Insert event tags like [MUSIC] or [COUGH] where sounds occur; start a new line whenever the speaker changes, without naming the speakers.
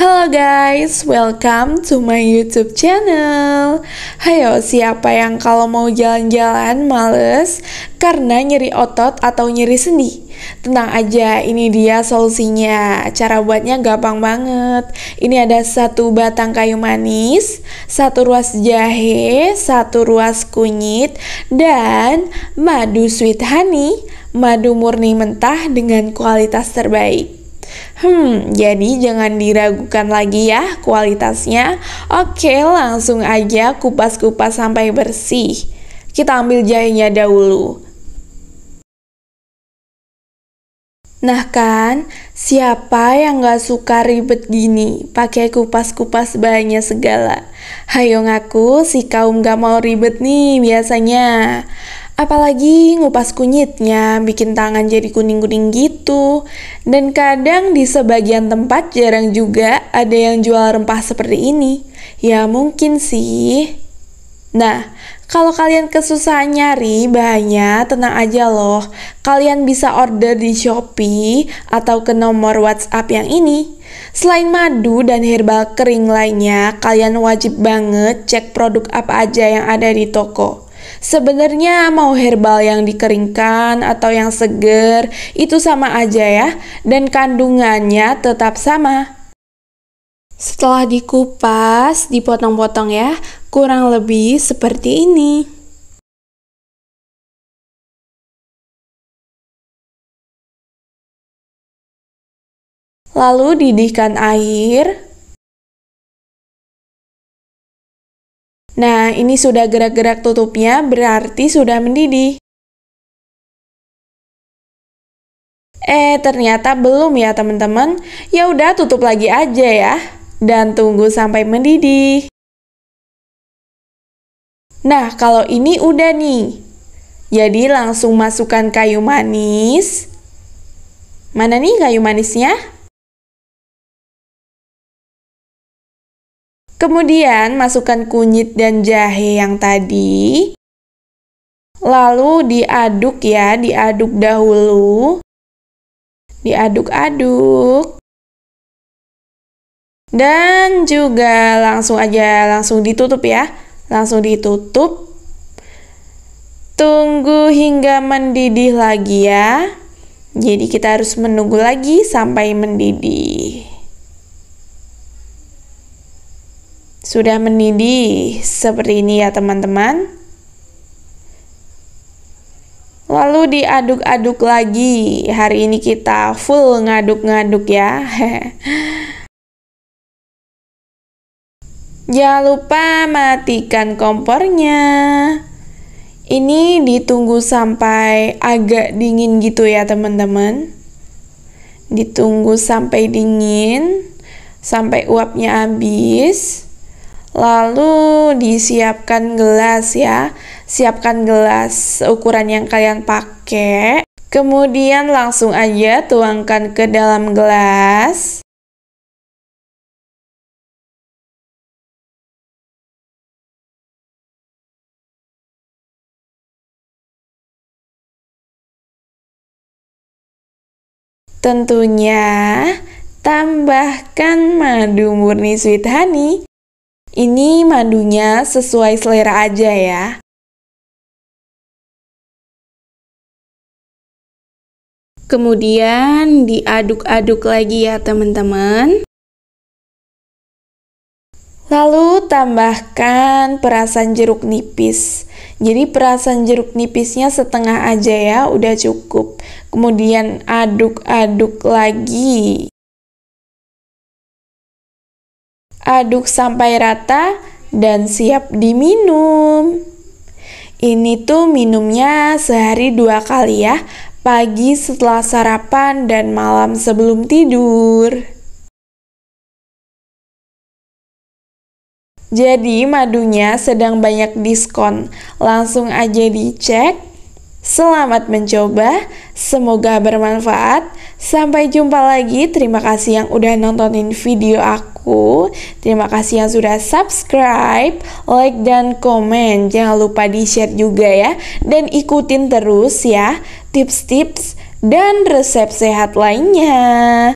Halo guys, welcome to my YouTube channel. Hayo, siapa yang kalau mau jalan-jalan males karena nyeri otot atau nyeri sendi? Tenang aja, ini dia solusinya. Cara buatnya gampang banget. Ini ada satu batang kayu manis, satu ruas jahe, satu ruas kunyit, dan madu sweet honey, madu murni mentah dengan kualitas terbaik. Hmm, jadi jangan diragukan lagi ya kualitasnya. Oke, langsung aja kupas-kupas sampai bersih. Kita ambil jahenya dahulu. Nah kan, siapa yang gak suka ribet gini, pakai kupas-kupas banyak segala. Hayo ngaku, si kaum gak mau ribet nih biasanya. Apalagi ngupas kunyitnya, bikin tangan jadi kuning-kuning gitu. Dan kadang di sebagian tempat jarang juga ada yang jual rempah seperti ini. Ya mungkin sih. Nah, kalau kalian kesusahan nyari bahannya, tenang aja loh. Kalian bisa order di Shopee atau ke nomor WhatsApp yang ini. Selain madu dan herbal kering lainnya, kalian wajib banget cek produk apa aja yang ada di toko. Sebenarnya mau herbal yang dikeringkan atau yang seger itu sama aja ya dan kandungannya tetap sama.
Setelah dikupas, dipotong-potong ya, kurang lebih seperti ini. Lalu didihkan air Nah, ini sudah gerak-gerak tutupnya, berarti sudah mendidih.
Eh, ternyata belum ya teman-teman. Ya udah tutup lagi
aja ya dan tunggu sampai mendidih. Nah, kalau ini udah nih. Jadi langsung masukkan kayu manis. Mana nih kayu manisnya?
Kemudian masukkan kunyit dan jahe yang tadi. Lalu diaduk ya, diaduk dahulu. Diaduk-aduk.
Dan juga langsung aja langsung ditutup ya. Langsung ditutup. Tunggu hingga mendidih lagi ya. Jadi kita harus menunggu lagi sampai mendidih. Sudah mendidih seperti ini ya teman-teman. Lalu diaduk-aduk lagi. Hari ini kita full ngaduk-ngaduk ya. [LAUGHS] Jangan lupa matikan kompornya. Ini ditunggu sampai agak dingin gitu ya, teman-teman. Ditunggu sampai dingin, sampai uapnya habis. Lalu disiapkan gelas ya. Siapkan gelas ukuran yang kalian pakai.
Kemudian langsung aja tuangkan ke dalam gelas. Tentunya tambahkan madu murni sweet honey ini madunya sesuai selera aja ya. Kemudian diaduk-aduk lagi ya teman-teman.
Lalu tambahkan perasan jeruk nipis. Jadi perasan jeruk nipisnya setengah aja ya, udah cukup. Kemudian aduk-aduk lagi. aduk sampai rata dan siap diminum. Ini tuh minumnya sehari dua kali ya, pagi setelah sarapan dan malam sebelum tidur.
Jadi madunya sedang banyak
diskon. Langsung aja dicek. Selamat mencoba. Semoga bermanfaat. Sampai jumpa lagi. Terima kasih yang udah nontonin video aku. Terima kasih yang sudah subscribe, like, dan komen. Jangan lupa di-share juga ya. Dan ikutin terus ya tips-tips
dan resep sehat lainnya.